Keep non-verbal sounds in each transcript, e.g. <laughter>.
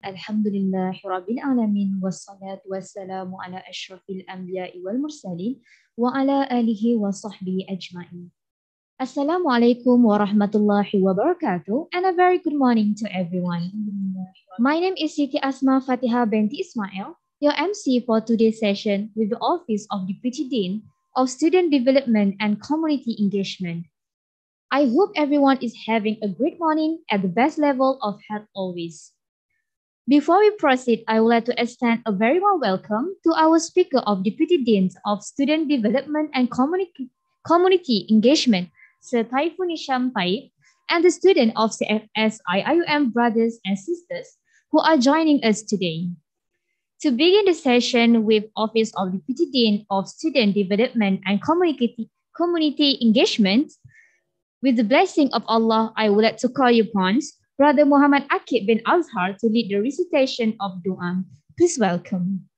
الحمد لله رب العالمين والصلاة والسلام على أشرف الأنبياء والمرسلين وعلى آله وصحبه أجمعين Assalamu alaikum wa rahmatullahi wa barakatuh and a very good morning to everyone. My name is Siti Asma Fatiha binti Ismail, your MC for today's session with the Office of Deputy Dean of Student Development and Community Engagement. I hope everyone is having a great morning at the best level of health always. Before we proceed, I would like to extend a very warm welcome to our speaker of Deputy Deans of Student Development and Communi Community Engagement, Sir Taifun Isham Taib, and the student of CFS IIUM brothers and sisters who are joining us today. To begin the session with Office of Deputy Dean of Student Development and Community, Community Engagement, with the blessing of Allah, I would like to call you upon Brother Muhammad Akib bin Azhar to lead the recitation of Dua. Please welcome.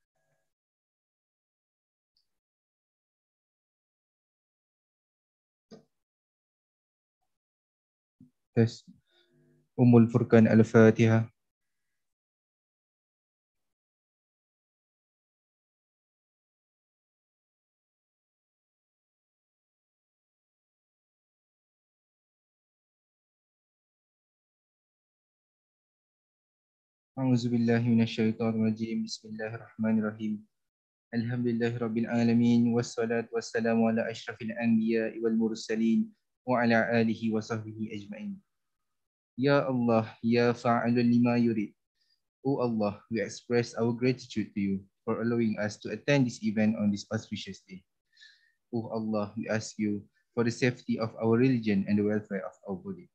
Yes. Furqan Al-Fatiha. أعوذ بالله من الشيطان الرجيم بسم الله الرحمن الرحيم الحمد لله رب العالمين والصلاة والسلام على أشرف الأنبياء والمرسلين وعلى آله وصحبه أجمعين يا فاعل لما يريد O Allah, we express our gratitude to you for allowing us to attend this event on this auspicious day. O Allah, we ask you for the safety of our religion and the welfare of our body.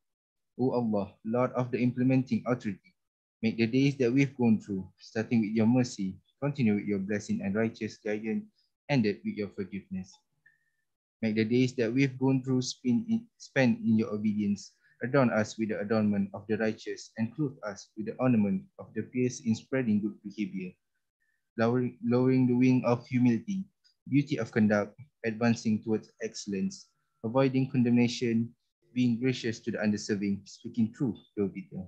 O Allah, Lord of the implementing authority, Make the days that we've gone through, starting with your mercy, continue with your blessing and righteous guidance, ended with your forgiveness. Make the days that we've gone through spend in, in your obedience, adorn us with the adornment of the righteous, and clothe us with the ornament of the pious in spreading good behavior, lowering, lowering the wing of humility, beauty of conduct, advancing towards excellence, avoiding condemnation, being gracious to the undeserving, speaking truth to the bitter.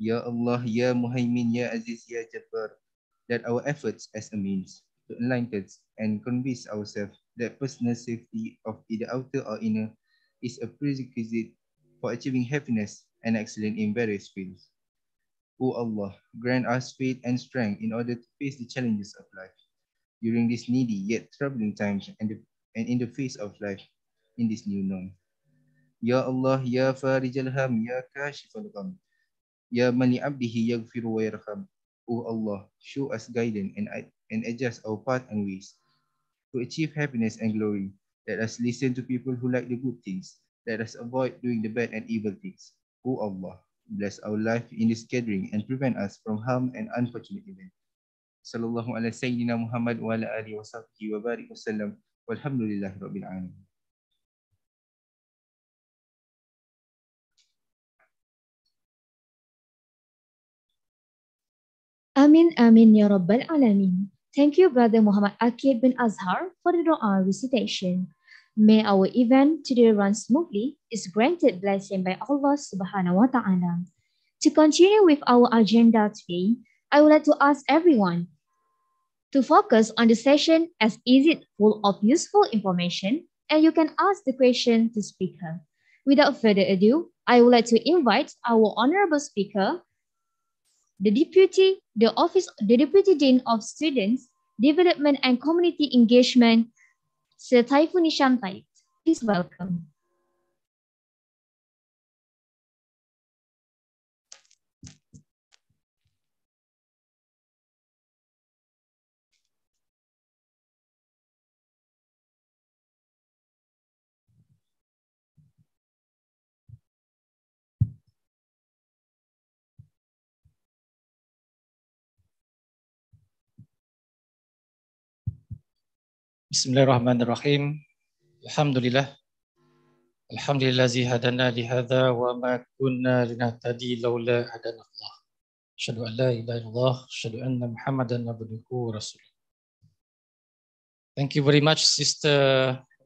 Ya Allah, Ya Muhaimin, Ya Aziz, Ya Jabbar, that our efforts as a means to enlighten and convince ourselves that personal safety of either outer or inner is a prerequisite for achieving happiness and excellence in various fields. O Allah, grant us faith and strength in order to face the challenges of life during these needy yet troubling times and, the, and in the face of life in this new norm. Ya Allah, Ya al Ham, Ya Kashif al Ya mani abdihi yaghfiru wa yarham. O Allah, show us guidance and, and adjust our path and ways. To achieve happiness and glory, let us listen to people who like the good things. Let us avoid doing the bad and evil things. O Allah, bless our life in this gathering and prevent us from harm and unfortunate events. Sallallahu alaihi Sayyidina wa ala alihi wa sahbihi wa barik wa sallam. Walhamdulillahi Rabbil Alamin. Amin, Amin, Ya Rabbal alamin. Thank you, Brother Muhammad Akib bin Azhar, for the Dua recitation. May our event today run smoothly, is granted blessing by Allah subhanahu wa ta'ala. To continue with our agenda today, I would like to ask everyone to focus on the session as is it full of useful information and you can ask the question to speaker. Without further ado, I would like to invite our honorable speaker, the deputy, the office, the deputy dean of students, development and community engagement, Sir Taifun Ishan Please welcome. بسم الله الرحمن الرحيم الحمد لله الحمد لله الذي هدانا لهذا وما كنا لنهتدي لولا هدانا الله اشهد ان لا اله الا الله اشهد ان محمدا عبده ورسوله Thank you very much, Sister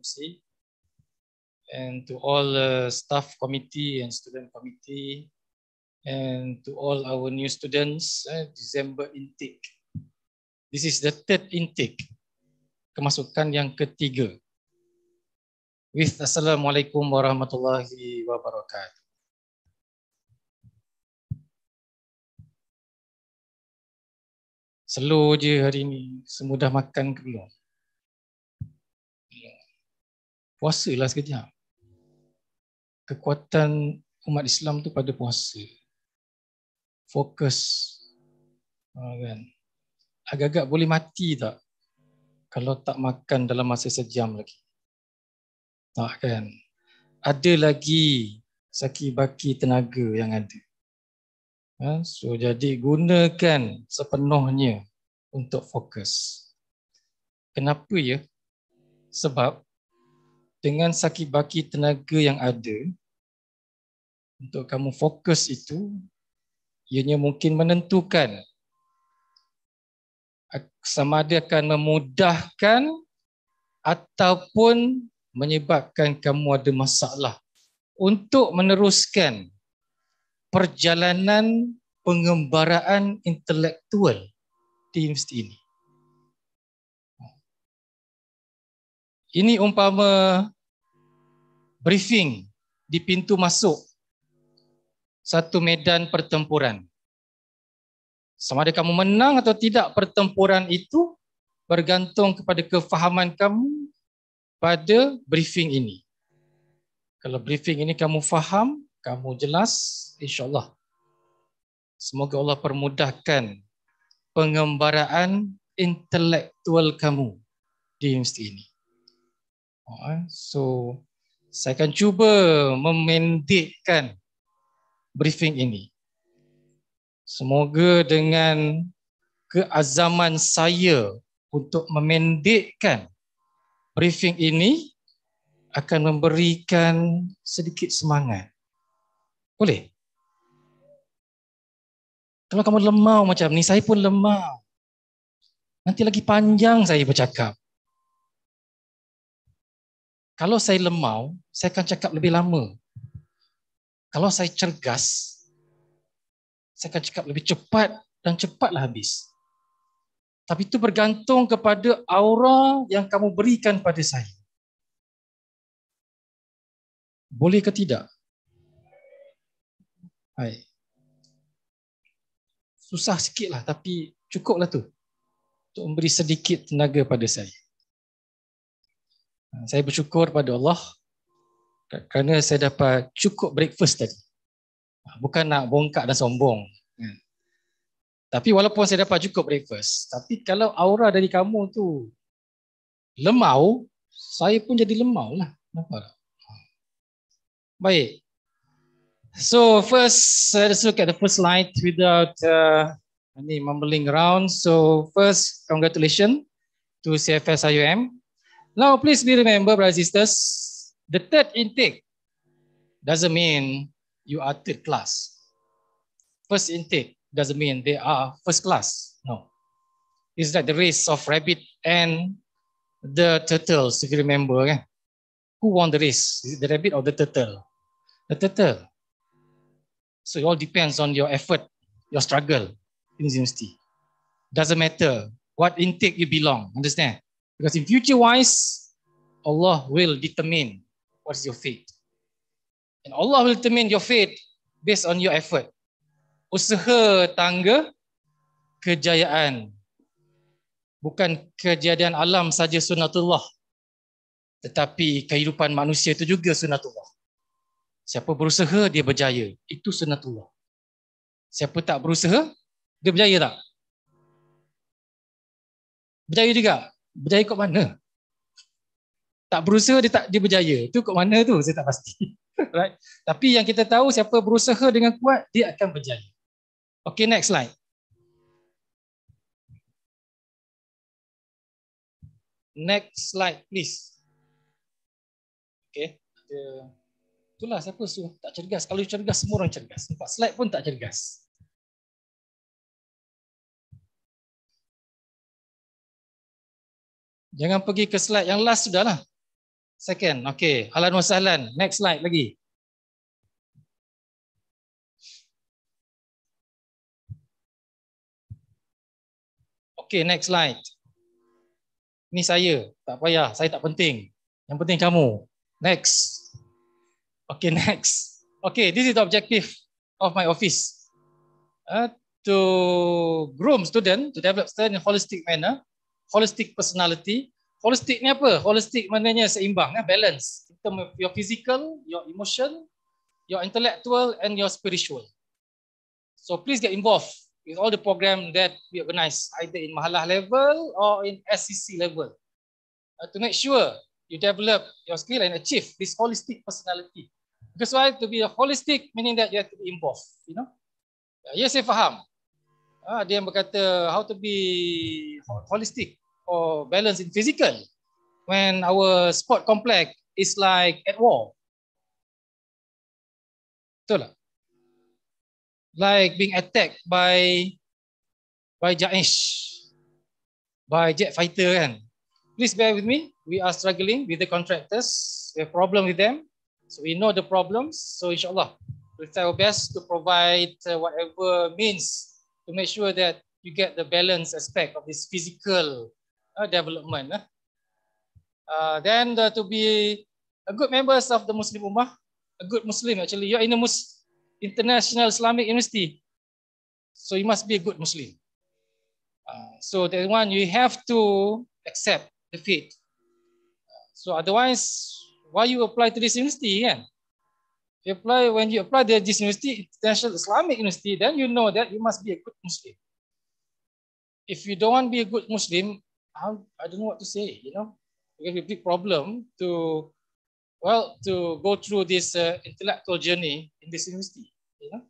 MC, and to all uh, staff committee and student committee, and to all our new students, uh, December intake. This is the third intake kemasukan yang ketiga. With Assalamualaikum warahmatullahi wabarakatuh. Slow je hari ini Semudah makan ke belum? Puasa lah sekejap. Kekuatan umat Islam tu pada puasa. Fokus. Ah, kan? Agak-agak boleh mati tak? kalau tak makan dalam masa sejam lagi. Tak kan? Ada lagi saki baki tenaga yang ada. Ha? So, jadi gunakan sepenuhnya untuk fokus. Kenapa ya? Sebab dengan saki baki tenaga yang ada, untuk kamu fokus itu, ianya mungkin menentukan sama ada akan memudahkan ataupun menyebabkan kamu ada masalah untuk meneruskan perjalanan pengembaraan intelektual di universiti ini. Ini umpama briefing di pintu masuk satu medan pertempuran. Sama ada kamu menang atau tidak pertempuran itu bergantung kepada kefahaman kamu pada briefing ini. Kalau briefing ini kamu faham, kamu jelas, insyaAllah. Semoga Allah permudahkan pengembaraan intelektual kamu di universiti ini. Ah, so, saya akan cuba memendekkan briefing ini. Semoga dengan keazaman saya untuk memendekkan briefing ini akan memberikan sedikit semangat. Boleh? Kalau kamu lemah macam ni, saya pun lemah. Nanti lagi panjang saya bercakap. Kalau saya lemah, saya akan cakap lebih lama. Kalau saya cergas, saya akan cakap lebih cepat dan cepatlah habis. Tapi itu bergantung kepada aura yang kamu berikan pada saya. Boleh ke tidak? Hai. Susah sikitlah tapi cukuplah tu. Untuk memberi sedikit tenaga pada saya. Saya bersyukur pada Allah kerana saya dapat cukup breakfast tadi bukan nak bongkak dan sombong. Ya. Tapi walaupun saya dapat cukup breakfast, tapi kalau aura dari kamu tu lemau, saya pun jadi lemau lah. Ha. Baik. So first, let's look at the first slide without uh, any mumbling around. So first, congratulations to CFS IUM. Now please be remember, brothers and sisters, the third intake doesn't mean you are third class. First intake doesn't mean they are first class. No. It's like the race of rabbit and the turtles, if you remember. Eh? Who won the race? Is it the rabbit or the turtle? The turtle. So it all depends on your effort, your struggle in university. Doesn't matter what intake you belong, understand? Because in future wise, Allah will determine what's your fate. And Allah will determine your fate based on your effort. Usaha tangga kejayaan. Bukan kejadian alam saja sunatullah. Tetapi kehidupan manusia itu juga sunatullah. Siapa berusaha, dia berjaya. Itu sunatullah. Siapa tak berusaha, dia berjaya tak? Berjaya juga. Berjaya kat mana? Tak berusaha, dia, tak, dia berjaya. Itu kat mana tu? Saya tak pasti right? Tapi yang kita tahu siapa berusaha dengan kuat dia akan berjaya. Okay, next slide. Next slide please. Okay. Ada itulah siapa suruh tak cergas. Kalau cergas semua orang cergas. Empat slide pun tak cergas. Jangan pergi ke slide yang last sudahlah. Second, okay. Alan Wasahlan, next slide lagi. Okay, next slide. Ini saya, tak payah, saya tak penting. Yang penting kamu. Next. Okay, <laughs> next. Okay, this is the objective of my office. Uh, to groom student to develop student in holistic manner, holistic personality, holistik ni apa? Holistik maknanya seimbang, eh? balance. In your physical, your emotion, your intellectual and your spiritual. So please get involved with all the program that we organize either in Mahalah level or in SCC level uh, to make sure you develop your skill and achieve this holistic personality. Because why? To be a holistic meaning that you have to be involved. You know? Uh, yes, saya faham. Ah, dia yang berkata how to be holistic or balance in physical when our sport complex is like at war. Betul tak? Like being attacked by by Jaish, by jet fighter kan. Please bear with me. We are struggling with the contractors. We have problem with them. So we know the problems. So insyaAllah, we'll try our best to provide uh, whatever means to make sure that you get the balance aspect of this physical uh, development. Uh. Uh, then uh, to be a good members of the Muslim Ummah, a good Muslim actually, you're in a Mus international Islamic university. So you must be a good Muslim. Uh, so the one you have to accept the faith. So otherwise, why you apply to this university? Yeah? Kan? You apply when you apply to this university, international Islamic university, then you know that you must be a good Muslim. If you don't want to be a good Muslim, I'm, I don't know what to say, you know, because have a big problem to, well, to go through this uh, intellectual journey in this university, you know.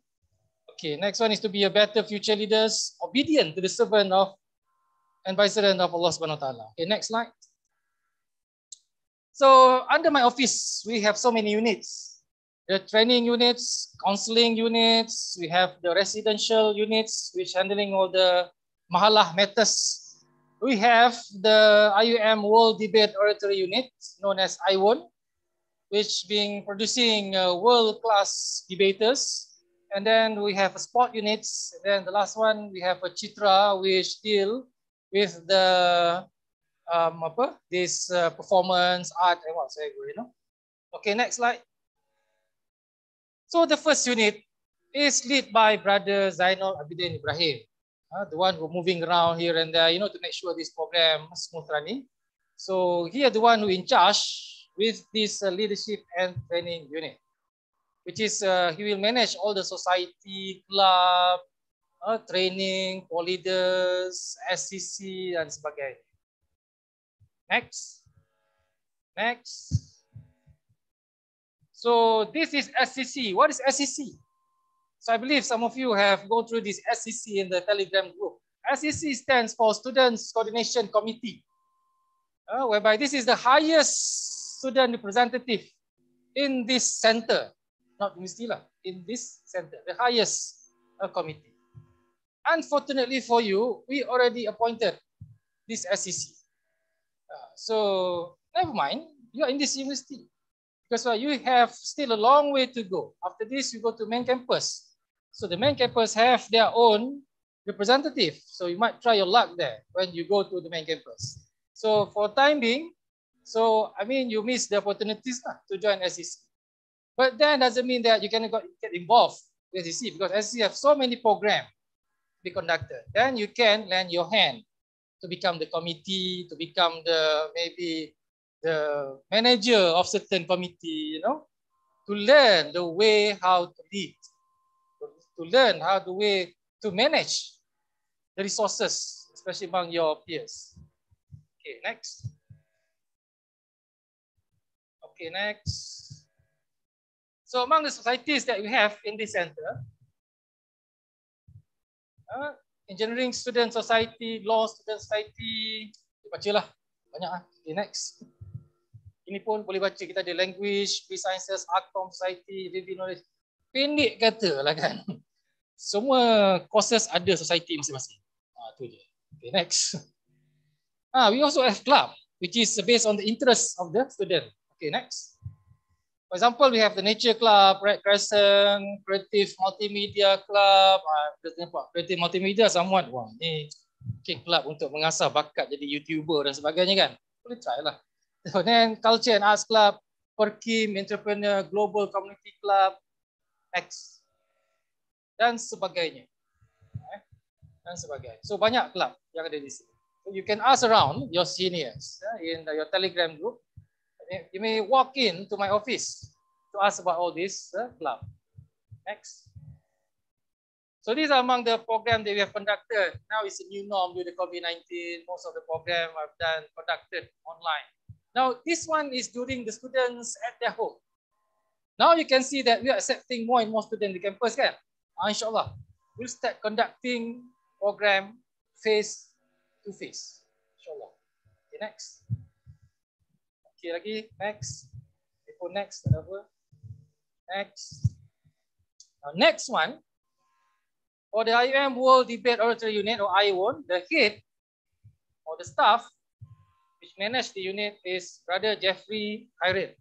Okay, next one is to be a better future leaders, obedient to the servant of and vice servant of Allah subhanahu wa ta'ala. Okay, next slide. So under my office, we have so many units. The training units, counseling units, we have the residential units, which handling all the mahalah matters we have the IUM World Debate Oratory Unit, known as IWON, which being producing uh, world-class debaters. And then we have a sport units. And then the last one, we have a Chitra, which deal with the, um, apa, this uh, performance, art, and whatsoever, you know. Okay, next slide. So the first unit is led by Brother Zainal Abidin Ibrahim uh, the one who moving around here and there, you know, to make sure this program smooth running. So here the one who in charge with this uh, leadership and training unit, which is uh, he will manage all the society, club, uh, training, for leaders SCC, dan sebagainya. Next. Next. So this is SCC. What is SCC? So I believe some of you have gone through this SEC in the Telegram group. SEC stands for Students Coordination Committee, uh, whereby this is the highest student representative in this center, not university lah, in this center, the highest uh, committee. Unfortunately for you, we already appointed this SEC. Uh, so never mind, you are in this university. Because well, you have still a long way to go. After this, you go to main campus. So the main campus have their own representative. So you might try your luck there when you go to the main campus. So for time being, so I mean, you miss the opportunities nah, to join SEC. But that doesn't mean that you cannot get involved with SEC because SEC have so many programs to be conducted. Then you can lend your hand to become the committee, to become the maybe the manager of certain committee, you know, to learn the way how to lead to learn how do we to manage the resources, especially among your peers. Okay, next. Okay, next. So among the societies that we have in this center, uh, engineering student society, law student society, baca lah, banyak ah. Okay, next. Ini pun boleh baca, kita ada language, free sciences, art form society, review knowledge pendek kata lah kan. Semua courses ada society masing-masing. Ah, tu je. Okay, next. Ah, we also have club, which is based on the interest of the student. Okay, next. For example, we have the nature club, Red Crescent, Creative Multimedia Club. Ah, ha, nampak, Creative Multimedia, someone. Wah, ni okay, club untuk mengasah bakat jadi YouTuber dan sebagainya kan. Boleh try lah. So, <laughs> then, Culture and Arts Club, Perkim, Entrepreneur, Global Community Club, X dan sebagainya. Eh, dan sebagainya. So banyak kelab yang ada di sini. So, you can ask around your seniors eh, in your Telegram group. You may walk in to my office to ask about all this eh, club. Next. So these are among the program that we have conducted. Now it's a new norm due to COVID-19. Most of the program I've done conducted online. Now this one is during the students at their home. Now you can see that we are accepting more and more students the campus kan? Uh, InsyaAllah, we'll start conducting program face to face. InsyaAllah. Okay, next. Okay, lagi. Next. Before next, whatever. Next. Now, next one. For the IEM World Debate Oratory Unit, or IWON, the head or the staff which manage the unit is Brother Jeffrey Kyren.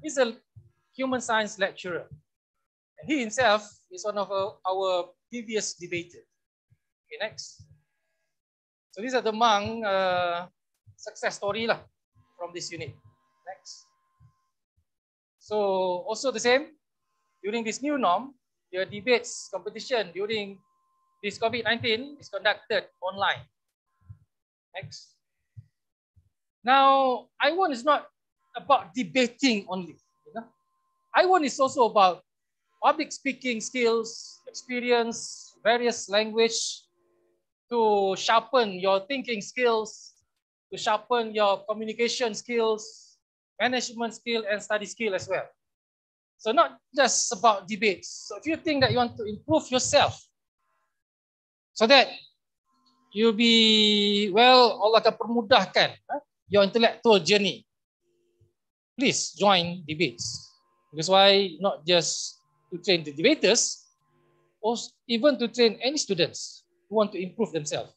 He's a human science lecturer. And he himself is one of our, previous debaters. Okay, next. So these are the Hmong uh, success story lah from this unit. Next. So also the same, during this new norm, the debates competition during this COVID-19 is conducted online. Next. Now, I want is not about debating only. I1 is also about public speaking skills, experience, various language to sharpen your thinking skills, to sharpen your communication skills, management skill, and study skill as well. So not just about debates. So if you think that you want to improve yourself so that you'll be, well, Allah akan permudahkan huh, your intellectual journey. Please join debates. Because why not just to train the debaters, or even to train any students who want to improve themselves.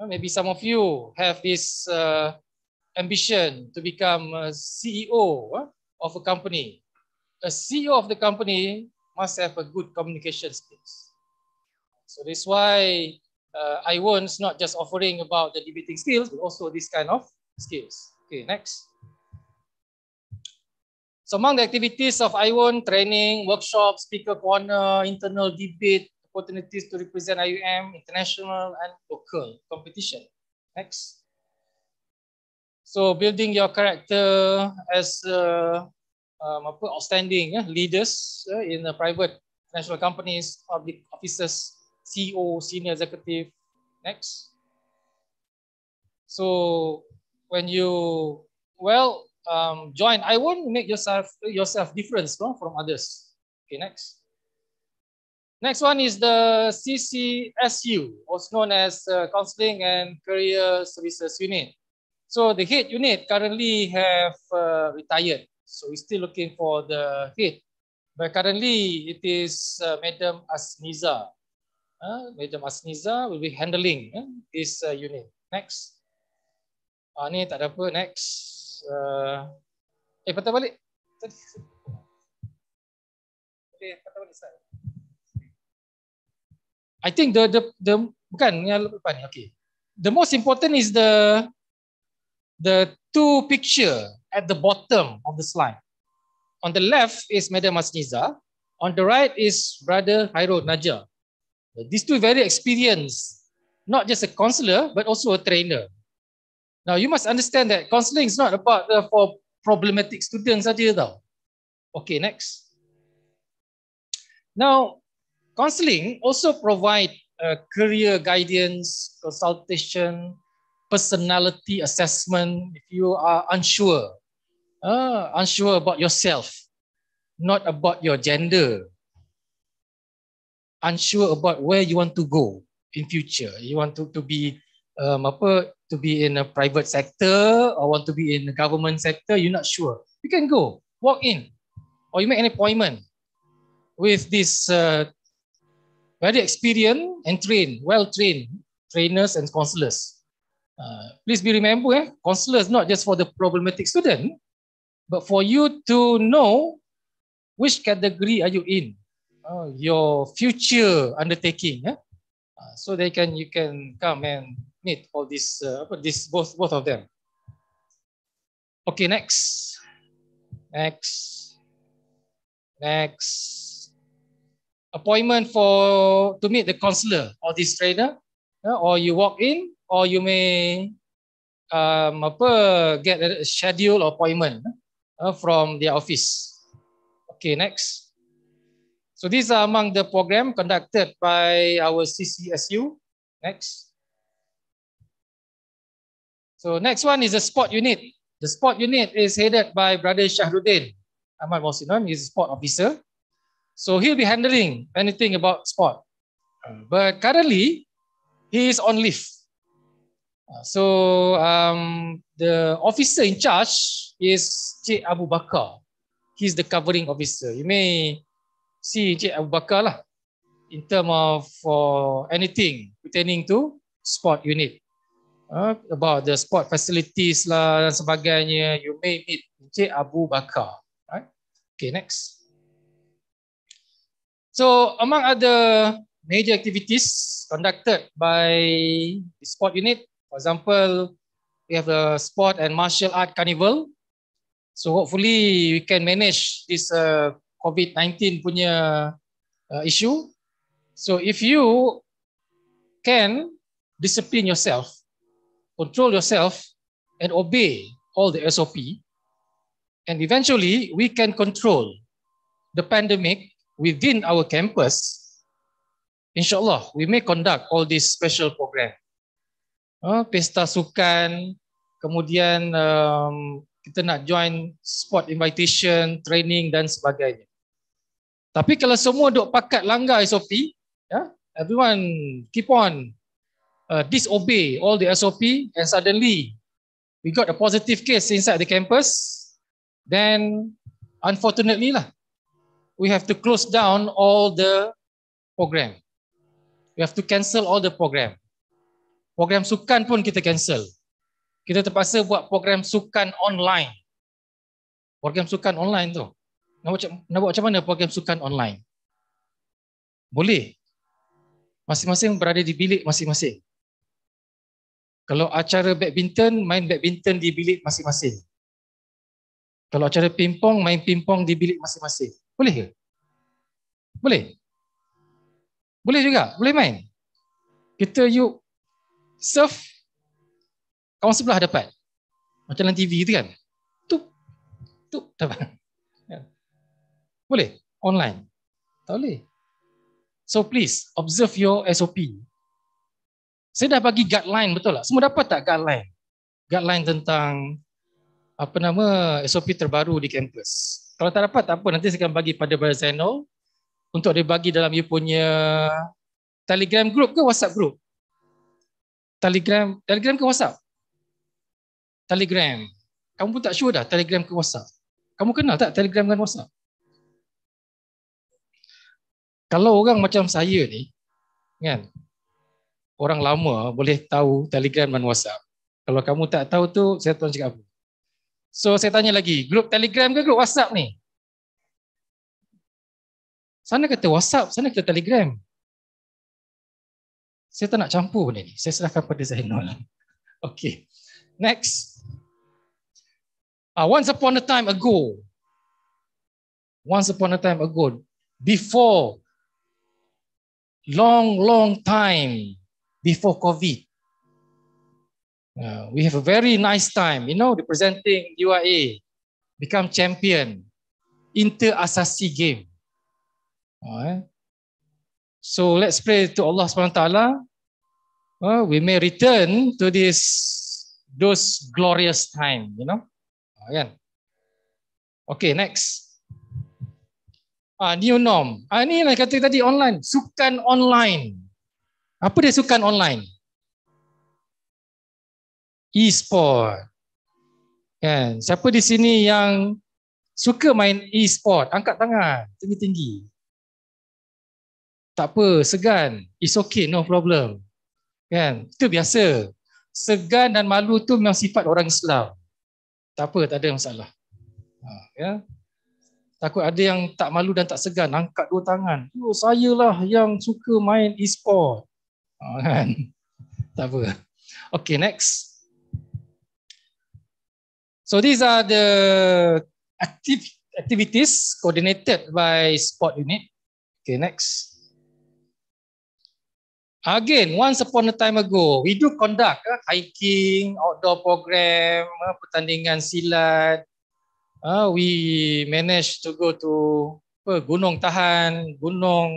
Uh, maybe some of you have this uh, ambition to become a CEO uh, of a company. A CEO of the company must have a good communication skills. So that's why uh, want not just offering about the debating skills, but also this kind of skills. Okay, next. So among the activities of IWON training, workshops, speaker corner, internal debate, opportunities to represent IUM, international and local competition. Next. So building your character as uh, um, outstanding eh, leaders uh, in the private national companies, public officers, CEO, senior executive. Next. So when you, well, um, join. I won't make yourself yourself different no, from others. Okay, next. Next one is the CCSU, also known as uh, Counseling and Career Services Unit. So the head unit currently have uh, retired. So we're still looking for the head. But currently it is uh, Madam Asniza. Uh, Madam Asniza will be handling uh, this uh, unit. Next. Uh, ni tak ada apa. Next. uh, eh patah balik. Okay, eh, patah balik saya. I think the the the bukan yang lebih panjang. Okay. The most important is the the two picture at the bottom of the slide. On the left is Madam Masniza. On the right is Brother Hairul Najah. These two very experienced, not just a counselor, but also a trainer. Now you must understand that counseling is not about uh, for problematic students saja tau. Okay, next. Now, counseling also provide uh, career guidance, consultation, personality assessment if you are unsure, uh, unsure about yourself, not about your gender, unsure about where you want to go in future. You want to, to be um, apa, to be in a private sector or want to be in the government sector, you're not sure, you can go, walk in, or you make an appointment with this uh, very experienced and trained, well-trained trainers and counselors. Uh, please be remember, eh, counselors not just for the problematic student, but for you to know which category are you in, uh, your future undertaking. Eh? Uh, so they can you can come and need all these, uh, this, both, both of them. Okay, next. Next. Next. Appointment for to meet the counselor or this trainer. Uh, or you walk in, or you may um, apa, get a schedule appointment uh, from their office. Okay, next. So these are among the program conducted by our CCSU. Next. So next one is the sport unit. The sport unit is headed by Brother Shahruddin Ahmad Wasinam. He's a sport officer. So he'll be handling anything about sport. Um, but currently, he is on leave. Uh, so um, the officer in charge is Cik Abu Bakar. He's the covering officer. You may see Cik Abu Bakar lah in terms of for uh, anything pertaining to sport unit. uh, about the sport facilities lah dan sebagainya, you may meet Encik Abu Bakar. Right? Okay, next. So, among other major activities conducted by the sport unit, for example, we have a sport and martial art carnival. So, hopefully, we can manage this uh, COVID-19 punya uh, issue. So, if you can discipline yourself, control yourself and obey all the SOP. And eventually, we can control the pandemic within our campus. InsyaAllah, we may conduct all these special programs. Uh, ah, pesta sukan, kemudian um, kita nak join sport invitation, training dan sebagainya. Tapi kalau semua duk pakat langgar SOP, yeah, everyone keep on uh, disobey all the SOP and suddenly we got a positive case inside the campus, then unfortunately lah, we have to close down all the program. We have to cancel all the program. Program sukan pun kita cancel. Kita terpaksa buat program sukan online. Program sukan online tu. Nak buat, nak buat macam mana program sukan online? Boleh. Masing-masing berada di bilik masing-masing. Kalau acara badminton, main badminton di bilik masing-masing. Kalau acara pingpong, main pingpong di bilik masing-masing. Boleh ke? Boleh? Boleh juga? Boleh main? Kita yuk surf, kawan sebelah dapat. Macam dalam TV tu kan? Tup, tup, dapat. <laughs> Ya. Boleh? Online? Tak boleh. So please, observe your SOP. Saya dah bagi guideline betul tak? Semua dapat tak guideline? Guideline tentang apa nama SOP terbaru di kampus. Kalau tak dapat tak apa nanti saya akan bagi pada Brother Zainal untuk dia bagi dalam dia punya Telegram group ke WhatsApp group? Telegram Telegram ke WhatsApp? Telegram. Kamu pun tak sure dah Telegram ke WhatsApp? Kamu kenal tak Telegram dengan WhatsApp? Kalau orang macam saya ni kan orang lama boleh tahu Telegram dan WhatsApp. Kalau kamu tak tahu tu, saya tuan cakap apa. So saya tanya lagi, grup Telegram ke grup WhatsApp ni? Sana kata WhatsApp, sana kata Telegram. Saya tak nak campur benda ni. Saya serahkan pada Zainal. <laughs> Okay. Next. Uh, once upon a time ago. Once upon a time ago. Before. Long, long time before COVID. Uh, we have a very nice time, you know, representing UIA, become champion, inter asasi game. All right. So let's pray to Allah Subhanahu Taala. Uh, we may return to this those glorious time, you know. Uh, Again. Okay, next. Ah, uh, new norm. Ah, uh, ni lah kata tadi online, sukan online. Apa dia sukan online? E-sport. Kan? Siapa di sini yang suka main e-sport? Angkat tangan, tinggi-tinggi. Tak apa, segan. It's okay, no problem. Kan? Itu biasa. Segan dan malu tu memang sifat orang Islam. Tak apa, tak ada masalah. Ha, ya? Takut ada yang tak malu dan tak segan, angkat dua tangan. Oh, sayalah yang suka main e-sport. Oh, kan? Tak apa. Okay, next. So these are the activities coordinated by sport unit. Okay, next. Again, once upon a time ago, we do conduct uh, hiking, outdoor program, uh, pertandingan silat. Uh, we manage to go to uh, Gunung Tahan, Gunung,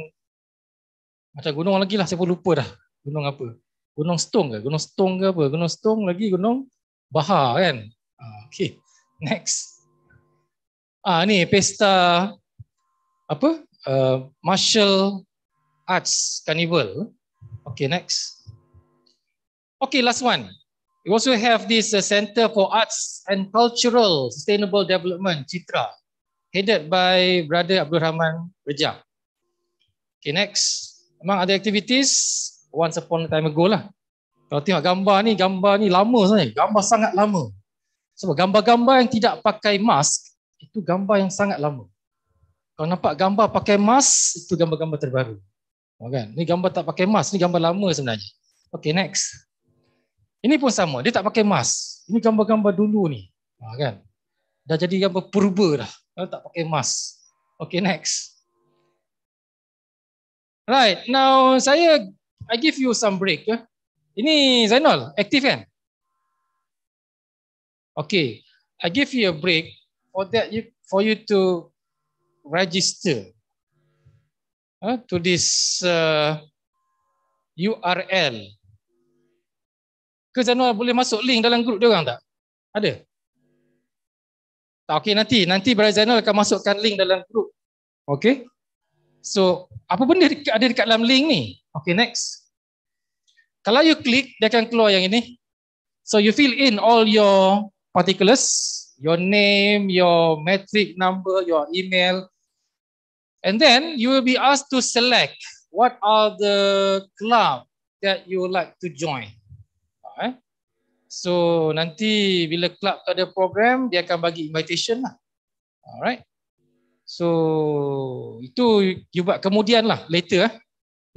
macam gunung lagi lah, saya pun lupa dah gunung apa? Gunung Stong ke? Gunung Stong ke apa? Gunung Stong lagi gunung Bahar kan? Ah, okay, next. Ah ni pesta apa? Uh, martial Arts Carnival. Okay, next. Okay, last one. We also have this uh, Center for Arts and Cultural Sustainable Development, Citra, headed by Brother Abdul Rahman Rejab. Okay, next. Among ada activities, once upon a time ago lah. Kalau tengok gambar ni, gambar ni lama sebenarnya. Gambar sangat lama. Sebab gambar-gambar yang tidak pakai mask, itu gambar yang sangat lama. Kalau nampak gambar pakai mask, itu gambar-gambar terbaru. Kan? ni gambar tak pakai mask, ni gambar lama sebenarnya. Okay, next. Ini pun sama, dia tak pakai mask. Ini gambar-gambar dulu ni. kan? Dah jadi gambar purba dah. Kalau tak pakai mask. Okay, next. Right, now saya I give you some break. Ya. Ini Zainal, aktif kan? Okay, I give you a break for that you for you to register uh, to this uh, URL. Ke Zainal boleh masuk link dalam grup dia orang tak? Ada? Tak okay, nanti. Nanti Brother Zainal akan masukkan link dalam grup. Okay. So, apa benda ada dekat dalam link ni? Okay, next. Kalau you click, dia akan keluar yang ini. So, you fill in all your particulars, your name, your metric number, your email. And then, you will be asked to select what are the club that you like to join. Okay. So, nanti bila club ada program, dia akan bagi invitation lah. Alright. So itu you buat kemudian lah later eh.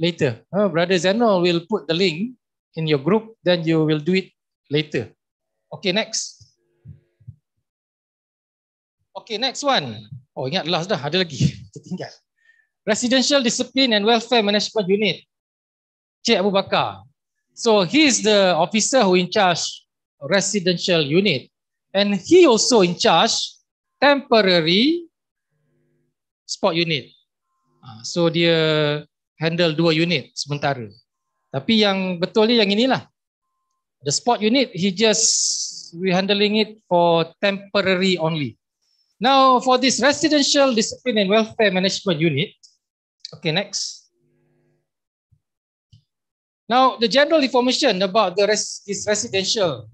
Later. Uh, Brother Zainal will put the link in your group then you will do it later. Okay next. Okay next one. Oh ingat last dah ada lagi. <laughs> Tertinggal. Residential Discipline and Welfare Management Unit. Cik Abu Bakar. So he is the officer who in charge residential unit and he also in charge temporary sport unit. Ah, so dia handle dua unit sementara. Tapi yang betul ni yang inilah. The sport unit, he just we handling it for temporary only. Now for this residential discipline and welfare management unit. Okay, next. Now the general information about the res this residential.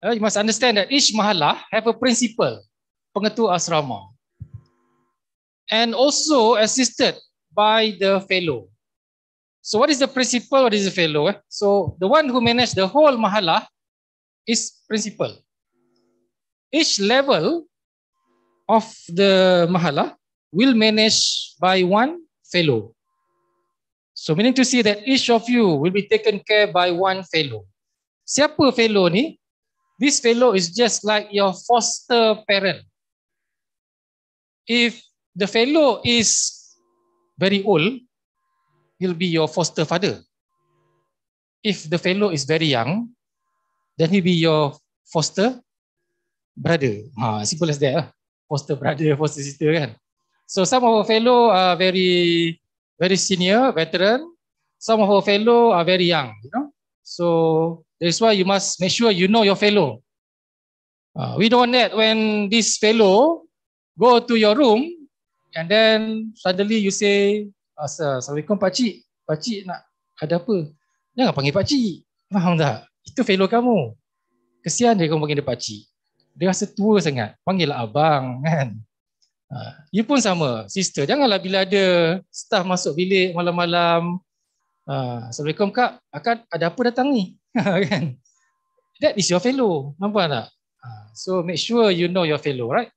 Uh, you must understand that each mahalla have a principal, pengetua asrama. and also assisted by the fellow. So what is the principal? What is the fellow? Eh? So the one who manages the whole mahala is principal. Each level of the mahala will manage by one fellow. So meaning to say that each of you will be taken care by one fellow. Siapa fellow ni? This fellow is just like your foster parent. If the fellow is very old, he'll be your foster father. If the fellow is very young, then he'll be your foster brother. Ha, simple as that. Lah. Foster brother, <laughs> foster sister kan. So some of our fellow are very very senior, veteran. Some of our fellow are very young. You know? So that's why you must make sure you know your fellow. Uh, we don't want that when this fellow go to your room, And then suddenly you say, Assalamualaikum pakcik. Pakcik nak ada apa? Jangan panggil pakcik. Faham tak? Itu fellow kamu. Kesian dia kau panggil dia pakcik. Dia rasa tua sangat. Panggillah abang kan. Ha, you pun sama. Sister, janganlah bila ada staff masuk bilik malam-malam. Ha, Assalamualaikum kak. Akan ada apa datang ni? <laughs> Ha, kan? That is your fellow. Nampak tak? So make sure you know your fellow, right?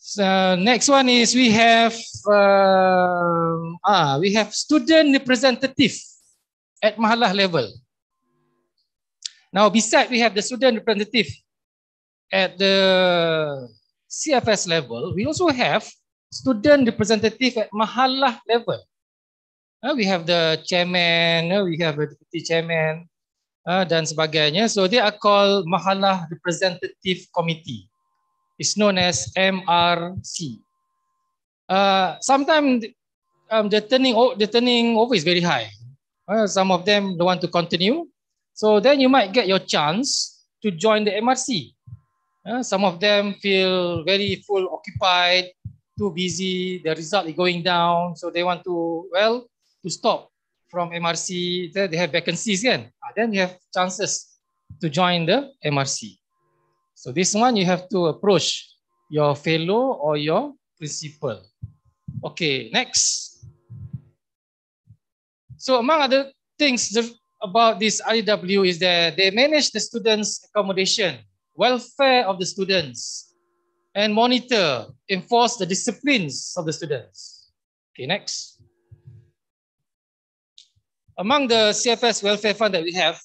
So next one is we have um, ah we have student representative at mahalah level. Now besides we have the student representative at the CFS level, we also have student representative at mahalah level. Uh, we have the chairman, uh, we have the deputy chairman uh, dan sebagainya. So they are called mahalah representative committee. is known as MRC. Uh, sometimes um, the turning the turning over is very high. Uh, some of them don't want to continue, so then you might get your chance to join the MRC. Uh, some of them feel very full occupied, too busy. The result is going down, so they want to well to stop from MRC. They have vacancies again. Ah, then you have chances to join the MRC. So this one, you have to approach your fellow or your principal. Okay, next. So among other things about this REW is that they manage the students' accommodation, welfare of the students, and monitor, enforce the disciplines of the students. Okay, next. Among the CFS welfare fund that we have,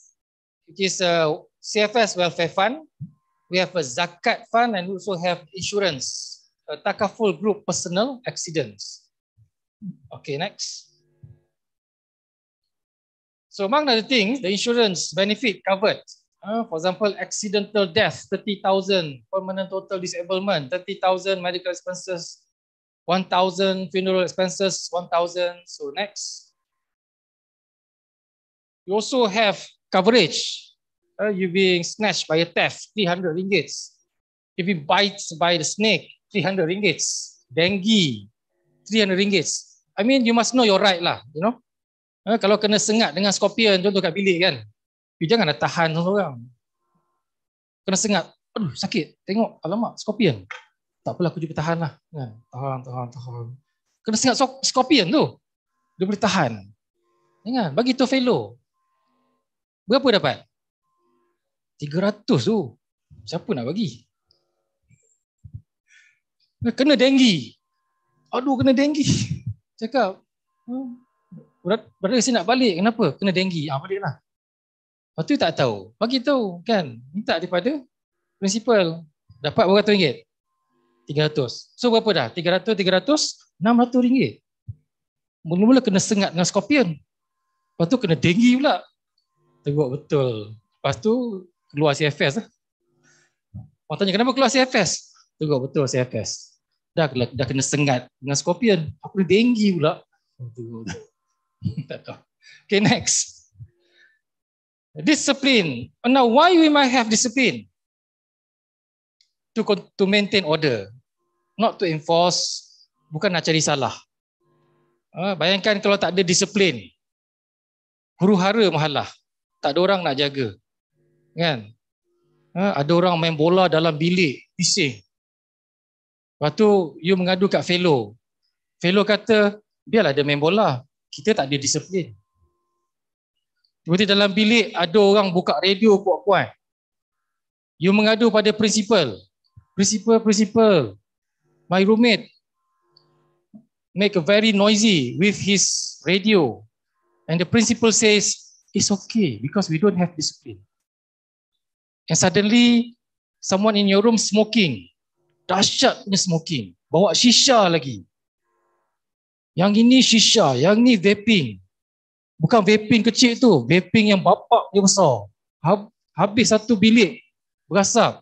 it is a CFS welfare fund, We have a zakat fund and also have insurance, a takaful group personal accidents. Okay, next. So among other things, the insurance benefit covered. Uh, for example, accidental death, 30,000 permanent total disablement, 30,000 medical expenses, 1,000 funeral expenses, 1,000. So next. You also have coverage uh, you being snatched by a theft, 300 ringgits. If you bites by the snake, 300 ringgits. Dengue, 300 ringgit. I mean, you must know your right lah, you know. Uh, kalau kena sengat dengan skorpion, contoh kat bilik kan, you jangan dah tahan orang. Kena sengat, aduh sakit, tengok, alamak, skorpion. Tak apalah, aku juga tahan lah. Kan? Tahan, tahan, tahan. Kena sengat skorpion tu, dia boleh tahan. Dengan, bagi tu fellow. Berapa dapat? 300 tu siapa nak bagi? Kena denggi. Aduh kena denggi. <laughs> Cakap, hmm, Berat, berat saya nak balik. Kenapa? Kena denggi. Ah, baliklah. Lepas tu tak tahu. Bagi tahu kan. Minta daripada prinsipal Dapat berapa ringgit? 300. So berapa dah? 300, 300, 600 ringgit. Mula-mula kena sengat dengan skorpion. Lepas tu kena denggi pula. Teruk betul. Lepas tu keluar CFS. Lah. Orang tanya, kenapa keluar CFS? Tunggu, betul CFS. Dah, dah, dah kena sengat dengan Scorpion. Aku ni denggi pula. Tunggu. <laughs> Okay, next. Discipline. Now, why we might have discipline? To, to maintain order. Not to enforce. Bukan nak cari salah. Uh, bayangkan kalau tak ada disiplin. Huru hara mahalah. Tak ada orang nak jaga. Kan? Ha, ada orang main bola dalam bilik, bising. Lepas tu, you mengadu kat fellow. Fellow kata, biarlah dia main bola. Kita tak ada disiplin. tiba dalam bilik, ada orang buka radio kuat-kuat. You mengadu pada principal. Principal, principal. My roommate make a very noisy with his radio. And the principal says, it's okay because we don't have discipline. And suddenly, someone in your room smoking. punya smoking. Bawa shisha lagi. Yang ini shisha, yang ni vaping. Bukan vaping kecil tu, vaping yang bapak dia besar. Habis satu bilik, berasap.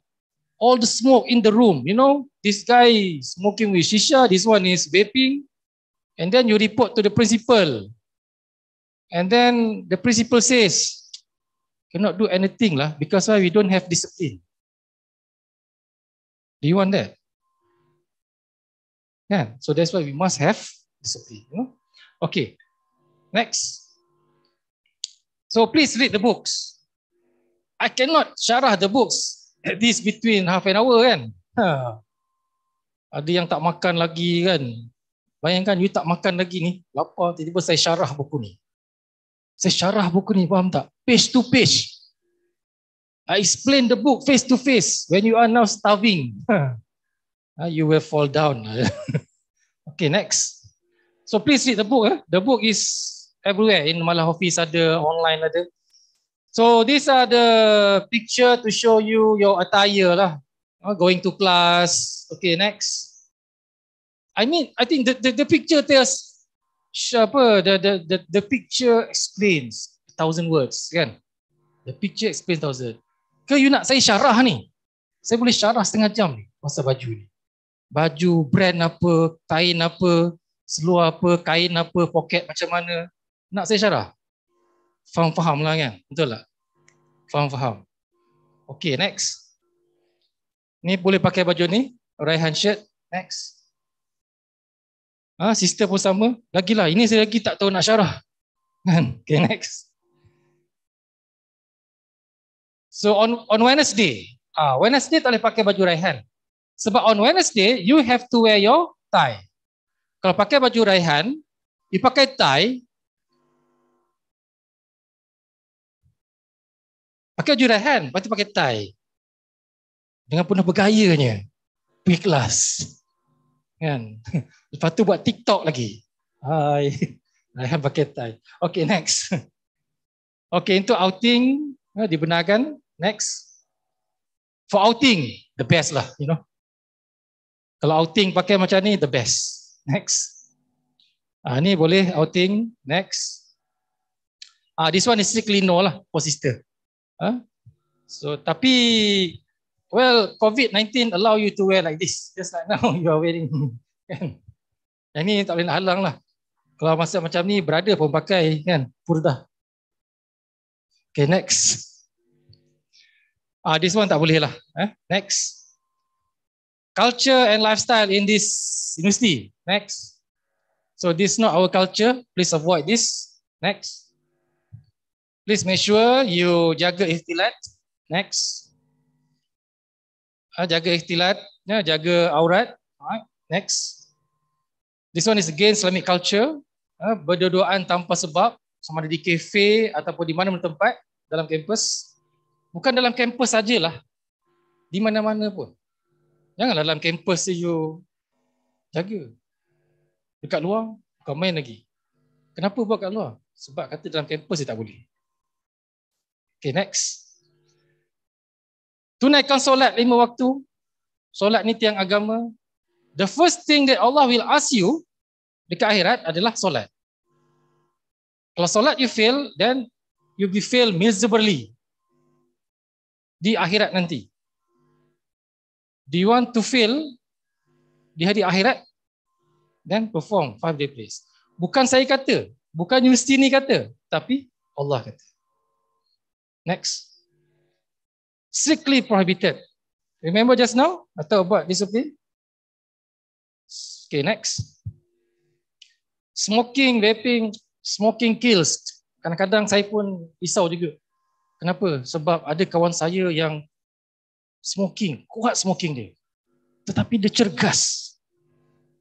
All the smoke in the room, you know. This guy smoking with shisha, this one is vaping. And then you report to the principal. And then the principal says, cannot do anything lah because why we don't have discipline. Do you want that? Yeah. Kan? So that's why we must have discipline. You know? Okay. Next. So please read the books. I cannot syarah the books at this between half an hour kan. Ha. Ada yang tak makan lagi kan. Bayangkan you tak makan lagi ni. Lapar tiba-tiba saya syarah buku ni. Saya syarah buku ni, faham tak? Page to page. I explain the book face to face. When you are now starving, <laughs> ah, you will fall down. <laughs> okay, next. So please read the book. Eh? The book is everywhere. In Malah Office ada, online ada. So these are the picture to show you your attire lah. Ah, going to class. Okay, next. I mean, I think the, the, the picture tells apa the the the the picture explains a thousand words kan the picture explains thousand ke you nak saya syarah ni saya boleh syarah setengah jam ni pasal baju ni baju brand apa kain apa seluar apa kain apa poket macam mana nak saya syarah faham faham lah kan betul tak faham faham okay next ni boleh pakai baju ni Raihan shirt next Ha, ah, sister pun sama. Lagilah, ini saya lagi tak tahu nak syarah. Kan? <laughs> Okay, next. So on on Wednesday, ah Wednesday tak boleh pakai baju raihan. Sebab on Wednesday you have to wear your tie. Kalau pakai baju raihan, you pakai tie. Pakai baju raihan, berarti pakai tie. Dengan penuh bergayanya. Pergi kelas kan <laughs> lepas tu buat TikTok lagi hai I have a cat eye. Okay, next. <laughs> Okay, untuk outing, ya, dibenarkan. Next. For outing, the best lah, you know. Kalau outing pakai macam ni, the best. Next. Ah, ni boleh outing. Next. Ah, this one is strictly no lah, for sister. Huh? Ah, so, tapi well, COVID-19 allow you to wear like this, just like now <laughs> you are wearing. Kan? Yang ni tak boleh nak halang lah. Kalau masa macam ni, brother pun pakai kan, purdah. Okay, next. Ah, uh, this one tak boleh lah. Eh? Next. Culture and lifestyle in this university. Next. So this not our culture. Please avoid this. Next. Please make sure you jaga istilat. Next. Ha, jaga ikhtilat, ya, jaga aurat. Alright, next. This one is again Islamic culture. Ha, Berdoaan tanpa sebab, sama ada di kafe ataupun di mana-mana tempat dalam kampus. Bukan dalam kampus sajalah. Di mana-mana pun. Janganlah dalam kampus you jaga. Dekat luar, kau main lagi. Kenapa buat kat luar? Sebab kata dalam kampus dia tak boleh. Okay, next. Tunaikan solat lima waktu. Solat ni tiang agama. The first thing that Allah will ask you dekat akhirat adalah solat. Kalau solat you fail, then you be fail miserably di akhirat nanti. Do you want to fail di hari akhirat? Then perform five day prayers. Bukan saya kata, bukan universiti ni kata, tapi Allah kata. Next strictly prohibited. Remember just now, I talked about discipline. Okay, next. Smoking, vaping, smoking kills. Kadang-kadang saya pun risau juga. Kenapa? Sebab ada kawan saya yang smoking, kuat smoking dia. Tetapi dia cergas.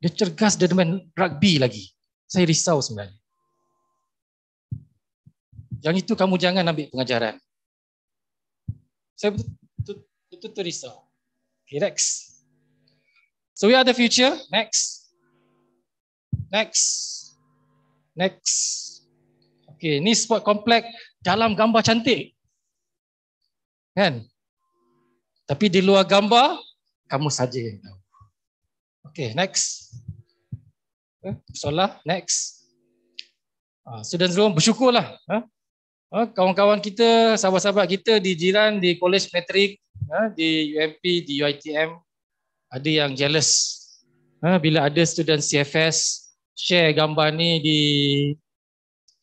Dia cergas, dia main rugby lagi. Saya risau sebenarnya. Yang itu kamu jangan ambil pengajaran saya betul-betul risau. Okay, next. So we are the future. Next. Next. Next. Okay, ni spot kompleks dalam gambar cantik. Kan? Tapi di luar gambar, kamu saja yang tahu. Okay, next. Eh, soalah, next. Ah, student semua bersyukurlah. Eh? Ha, kawan-kawan kita, sahabat-sahabat kita di jiran di College Metric, ha, di UMP, di UITM ada yang jealous. Ha, bila ada student CFS share gambar ni di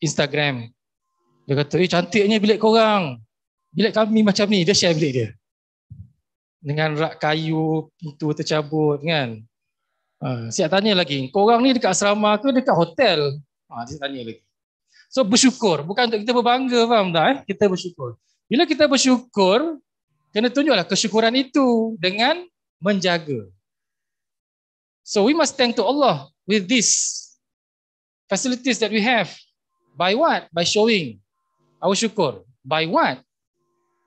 Instagram. Dia kata, "Eh cantiknya bilik korang. Bilik kami macam ni." Dia share bilik dia. Dengan rak kayu, pintu tercabut kan. Ha, siap tanya lagi, korang ni dekat asrama ke dekat hotel? Ha, dia tanya lagi. So bersyukur bukan untuk kita berbangga faham tak eh? Kita bersyukur. Bila kita bersyukur kena tunjuklah kesyukuran itu dengan menjaga. So we must thank to Allah with this facilities that we have. By what? By showing our syukur. By what?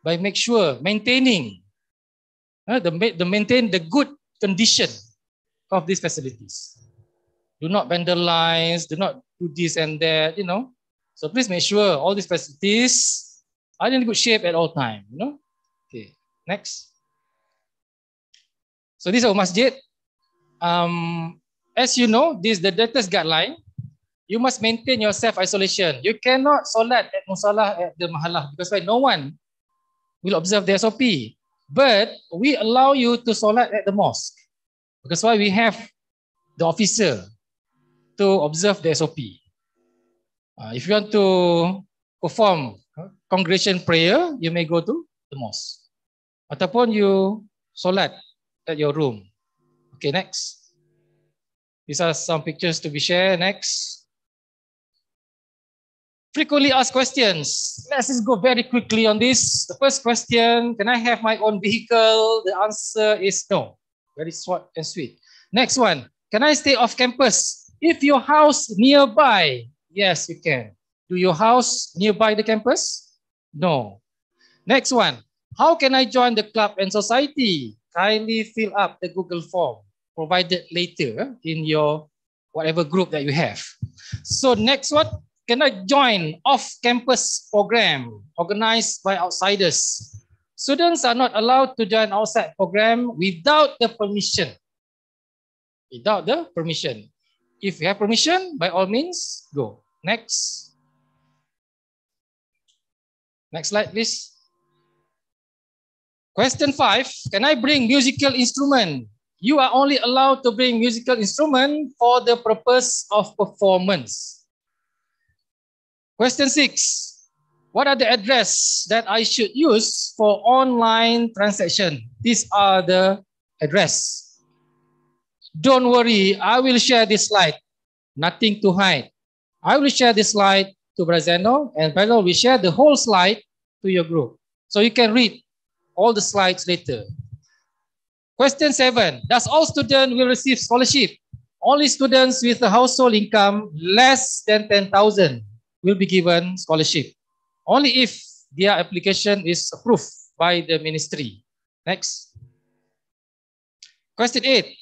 By make sure maintaining uh, the the maintain the good condition of these facilities. Do not vandalize, do not do this and that, you know. So please make sure all these facilities are in good shape at all time. You know. Okay. Next. So this is our masjid. Um, as you know, this the latest guideline. You must maintain your self isolation. You cannot solat at musalah at the mahalah because why? No one will observe the SOP. But we allow you to solat at the mosque because why? We have the officer to observe the SOP. Uh, if you want to perform congregation prayer, you may go to the mosque. Ataupun you solat at your room. Okay, next. These are some pictures to be shared. Next. Frequently asked questions. Let's just go very quickly on this. The first question, can I have my own vehicle? The answer is no. Very short and sweet. Next one, can I stay off campus? If your house nearby, Yes, you can. Do your house nearby the campus? No. Next one. How can I join the club and society? Kindly fill up the Google form provided later in your whatever group that you have. So next one, can I join off-campus program organized by outsiders? Students are not allowed to join outside program without the permission. Without the permission. If you have permission, by all means, go. Next. Next slide, please. Question five, can I bring musical instrument? You are only allowed to bring musical instrument for the purpose of performance. Question six, what are the address that I should use for online transaction? These are the address. Don't worry, I will share this slide. Nothing to hide. I will share this slide to Brazeno, and Brazeno will share the whole slide to your group. So you can read all the slides later. Question seven, does all students will receive scholarship? Only students with a household income less than 10,000 will be given scholarship. Only if their application is approved by the ministry. Next. Question eight,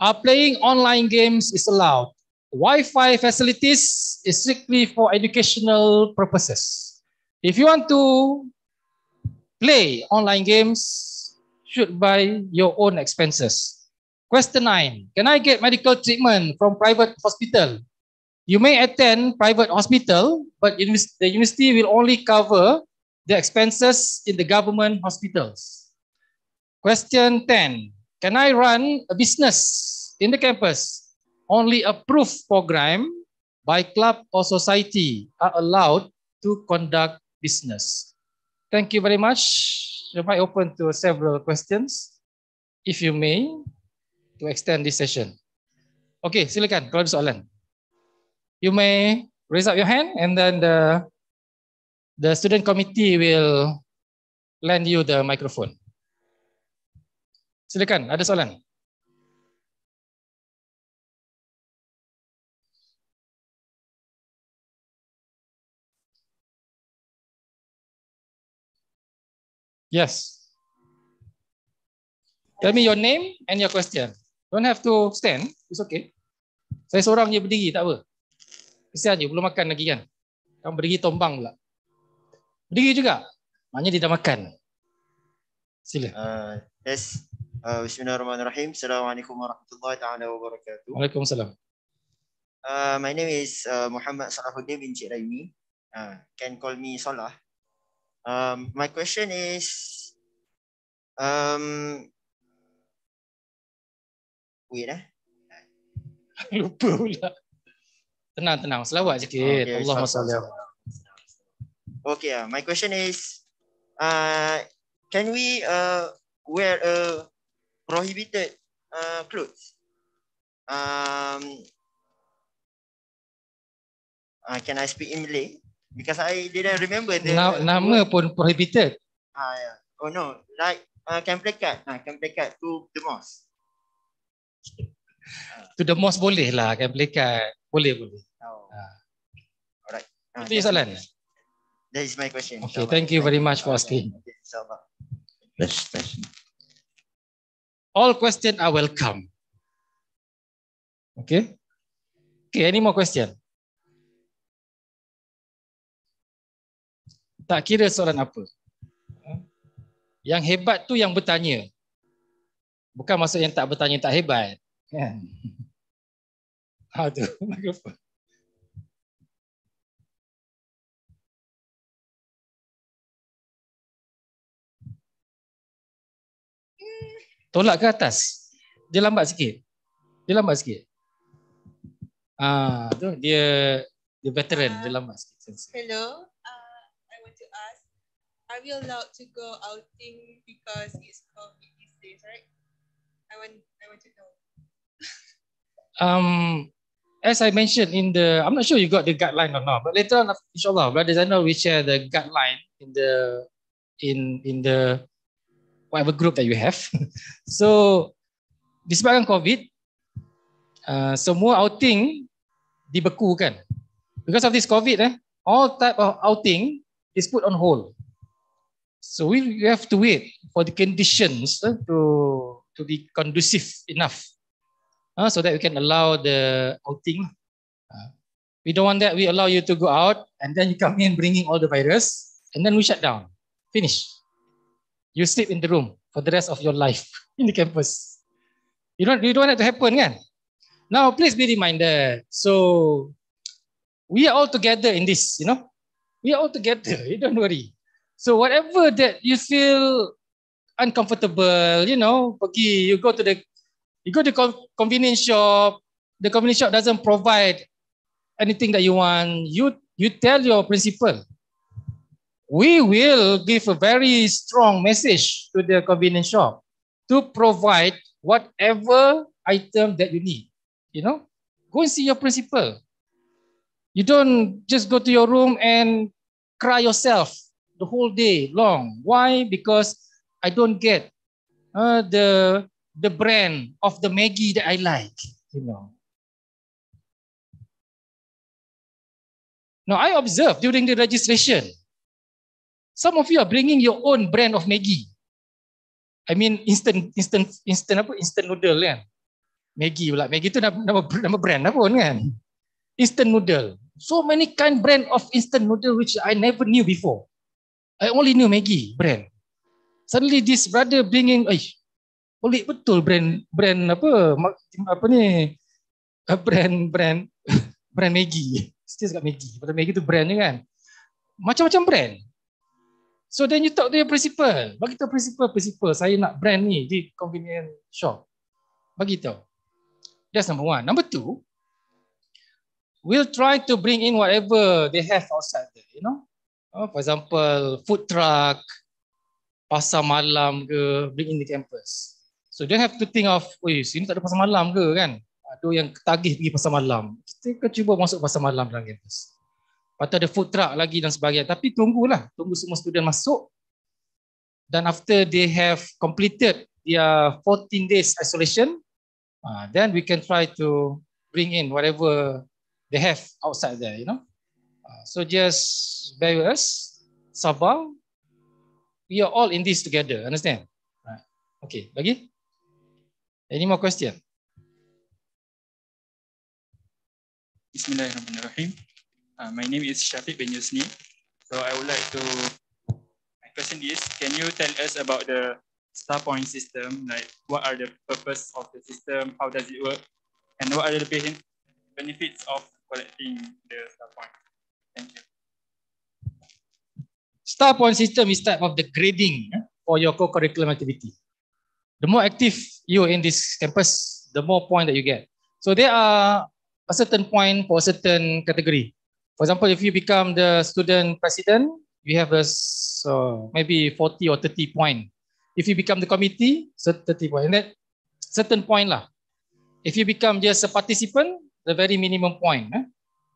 are playing online games is allowed? Wi-Fi facilities is strictly for educational purposes. If you want to play online games, should buy your own expenses. Question 9. Can I get medical treatment from private hospital? You may attend private hospital, but the university will only cover the expenses in the government hospitals. Question 10. Can I run a business in the campus only approved program by club or society are allowed to conduct business. Thank you very much. You might open to several questions, if you may, to extend this session. Okay, silakan kalau ada soalan. You may raise up your hand and then the, the student committee will lend you the microphone. Silakan, ada soalan? Yes. Tell me your name and your question. Don't have to stand. It's okay. Saya seorang je berdiri, tak apa. Kesian je, belum makan lagi kan. Kan berdiri tombang pula. Berdiri juga. Maknanya dia dah makan. Sila. Uh, yes. Uh, Bismillahirrahmanirrahim. Assalamualaikum warahmatullahi taala wabarakatuh. Waalaikumsalam. Uh, my name is uh, Muhammad Salahuddin bin Cik Raimi. Uh, can call me Salah. Um, my question is, um, wait eh. <laughs> Lupa pula. Tenang, tenang. Selawat sikit. Oh, okay, Allahumma salli. Okay, uh, my question is, uh, can we uh, wear a prohibited uh, clothes? Um, uh, can I speak in Malay? because I didn't remember the Na- nama pun prohibited. Uh, ah, yeah. Oh no, like uh, can play card. Uh, can play card to the mosque. Uh. To the mosque boleh lah, can play card. Boleh, boleh. Oh. Uh. Alright. Uh, Itu soalan. That is my question. Okay, so, thank you very much for asking. Okay. So, uh, Best question. All question are welcome. Okay. Okay, any more questions? tak kira soalan apa. Yang hebat tu yang bertanya. Bukan maksud yang tak bertanya tak hebat. Aduh, kan? <laughs> kenapa? Ha, Tolak ke atas. Dia lambat sikit. Dia lambat sikit. Ah, tu dia dia veteran, dia lambat sikit. Hello. Are we allowed to go outing because it's COVID these days, right? I want I want to know. um as I mentioned in the, I'm not sure you got the guideline or not, but later on, inshallah, brothers I know we share the guideline in the, in in the, whatever group that you have. <laughs> so, disebabkan COVID, uh, semua outing dibekukan. Because of this COVID, eh, all type of outing is put on hold. So we, we have to wait for the conditions uh, to, to be conducive enough uh, so that we can allow the outing. Uh, we don't want that. We allow you to go out and then you come in bringing all the virus and then we shut down. Finish. You sleep in the room for the rest of your life <laughs> in the campus. You don't, you don't want that to happen, kan? Now, please be reminded. So, we are all together in this, you know. We are all together. <laughs> You don't worry. So whatever that you feel uncomfortable, you know, pergi, you go to the you go to convenience shop, the convenience shop doesn't provide anything that you want, you you tell your principal. We will give a very strong message to the convenience shop to provide whatever item that you need. You know, go and see your principal. You don't just go to your room and cry yourself the whole day long. Why? Because I don't get uh, the the brand of the Maggie that I like, you know. Now I observe during the registration, some of you are bringing your own brand of Maggie. I mean instant instant instant apa instant noodle kan. Maggie pula. Maggie tu nama nama brand apa pun kan. Instant noodle. So many kind brand of instant noodle which I never knew before. I only knew Maggie brand. Suddenly this brother bringing, eh, pelik betul brand brand apa, mak, apa ni, uh, brand brand <laughs> brand Maggie. Setiap lah kat Maggie, pada Maggie tu brand je kan. Macam-macam brand. So then you talk to your principal. Bagi tahu principal, principal, saya nak brand ni di convenience shop. Bagi tahu. That's number one. Number two, we'll try to bring in whatever they have outside there, you know uh, for example food truck pasar malam ke bring in the campus so they have to think of oh sini tak ada pasar malam ke kan ada yang tagih pergi pasar malam kita kan cuba masuk pasar malam dalam campus atau ada food truck lagi dan sebagainya tapi tunggulah tunggu semua student masuk dan after they have completed their 14 days isolation uh, then we can try to bring in whatever they have outside there you know Ah, so just bear with us, sabar. We are all in this together, understand? Okay, lagi? Any more question? Bismillahirrahmanirrahim. Uh, my name is Shafiq bin Yusni. So I would like to, my question is, can you tell us about the star point system? Like what are the purpose of the system? How does it work? And what are the benefits of collecting the star point? Star point system is type of the grading eh, for your co-curriculum activity. The more active you in this campus, the more point that you get. So there are a certain point for a certain category. For example, if you become the student president, you have a so uh, maybe 40 or 30 point. If you become the committee, 30 point. And then certain point lah. If you become just a participant, the very minimum point, eh?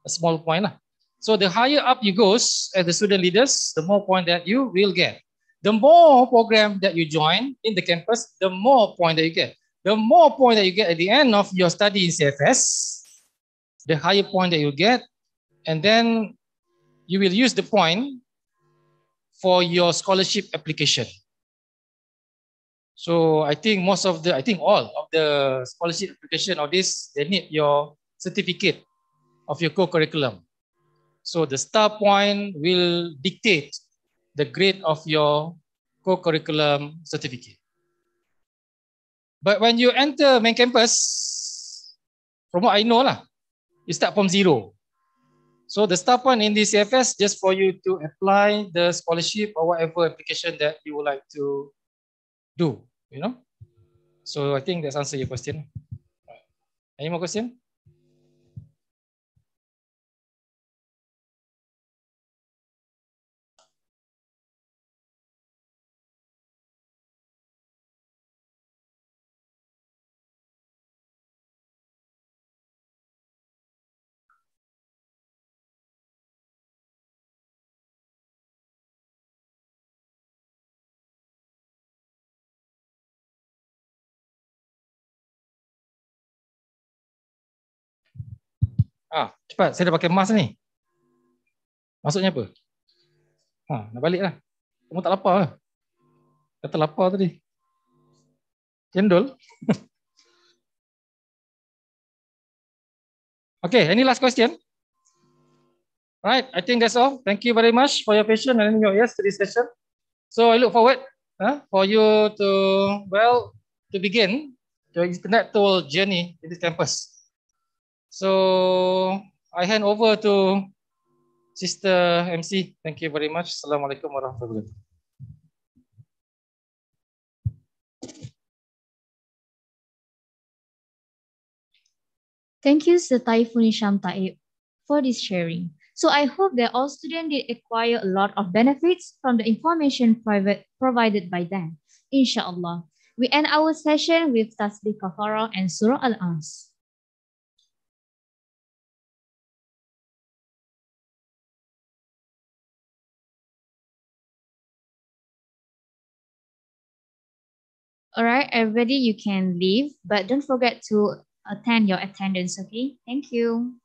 a small point lah. So the higher up you goes as the student leaders, the more point that you will get. The more program that you join in the campus, the more point that you get. The more point that you get at the end of your study in CFS, the higher point that you get, and then you will use the point for your scholarship application. So I think most of the, I think all of the scholarship application of this, they need your certificate of your co-curriculum. So the star point will dictate the grade of your co-curriculum certificate. But when you enter main campus, from what I know lah, you start from zero. So the star point in this CFS just for you to apply the scholarship or whatever application that you would like to do, you know. So I think that's answer your question. Any more question? Ah, cepat. Saya dah pakai mask ni. Maksudnya apa? Ha, nak baliklah. Kamu tak lapar ke? Lah. Kata lapar tadi. Cendol. <laughs> okay, any last question? Right, I think that's all. Thank you very much for your patience and your yes to this session. So I look forward huh, for you to well to begin your internet tool journey in this campus. So I hand over to Sister MC. Thank you very much. Assalamualaikum warahmatullahi wabarakatuh. Thank you, Sir Taifun Isham Taib, for this sharing. So I hope that all students did acquire a lot of benefits from the information provided by them. Inshallah. We end our session with Tasbih Kafarah and Surah Al-Ans. All right, everybody, you can leave, but don't forget to attend your attendance, okay? Thank you.